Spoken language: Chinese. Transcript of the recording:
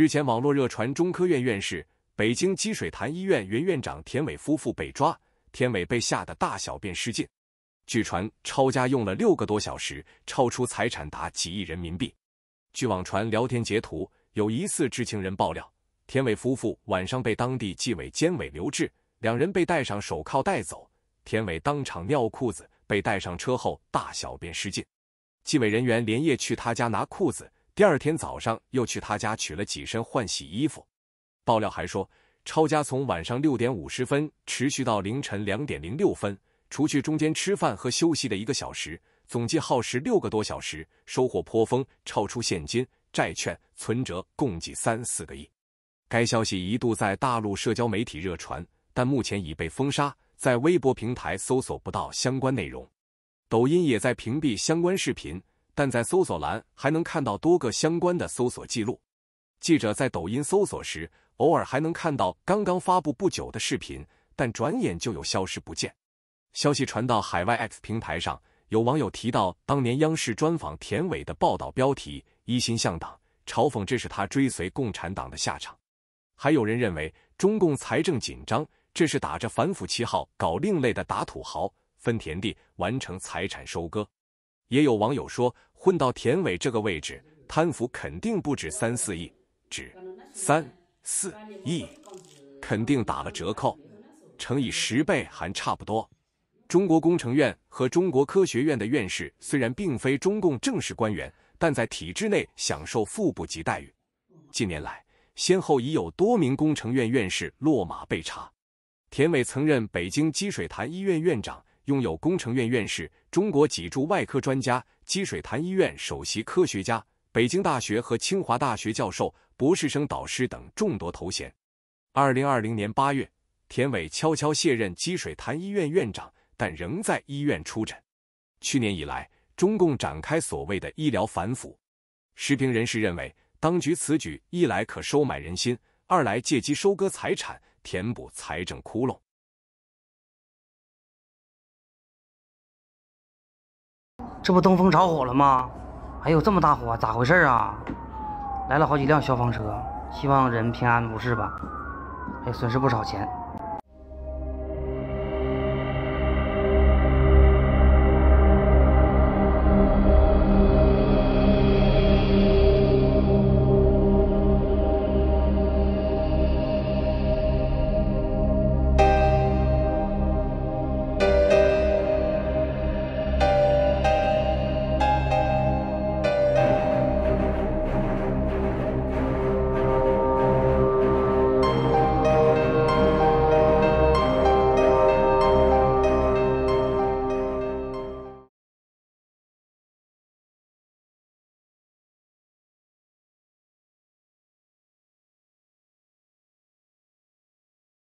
日前，网络热传中科院院士、北京积水潭医院原院长田伟夫妇被抓，田伟被吓得大小便失禁。据传抄家用了六个多小时，抄出财产达几亿人民币。据网传聊天截图，有疑似知情人爆料，田伟夫妇晚上被当地纪委监委留置，两人被戴上手铐带走，田伟当场尿裤子，被带上车后大小便失禁，纪委人员连夜去他家拿裤子。第二天早上又去他家取了几身换洗衣服。爆料还说，抄家从晚上六点五十分持续到凌晨两点零六分，除去中间吃饭和休息的一个小时，总计耗时六个多小时，收获颇丰，超出现金、债券、存折共计三四个亿。该消息一度在大陆社交媒体热传，但目前已被封杀，在微博平台搜索不到相关内容，抖音也在屏蔽相关视频。但在搜索栏还能看到多个相关的搜索记录。记者在抖音搜索时，偶尔还能看到刚刚发布不久的视频，但转眼就有消失不见。消息传到海外 X 平台上，有网友提到当年央视专访田伟的报道标题“一心向党”，嘲讽这是他追随共产党的下场。还有人认为中共财政紧张，这是打着反腐旗号搞另类的打土豪分田地，完成财产收割。也有网友说。混到田伟这个位置，贪腐肯定不止三四亿，只三四亿，肯定打了折扣，乘以十倍还差不多。中国工程院和中国科学院的院士虽然并非中共正式官员，但在体制内享受副部级待遇。近年来，先后已有多名工程院院士落马被查。田伟曾任北京积水潭医院院长。拥有工程院院士、中国脊柱外科专家、积水潭医院首席科学家、北京大学和清华大学教授、博士生导师等众多头衔。二零二零年八月，田伟悄悄卸任积水潭医院院长，但仍在医院出诊。去年以来，中共展开所谓的医疗反腐。时评人士认为，当局此举一来可收买人心，二来借机收割财产，填补财政窟窿。这不东风着火了吗？还有这么大火，咋回事啊？来了好几辆消防车，希望人平安无事吧。哎，损失不少钱。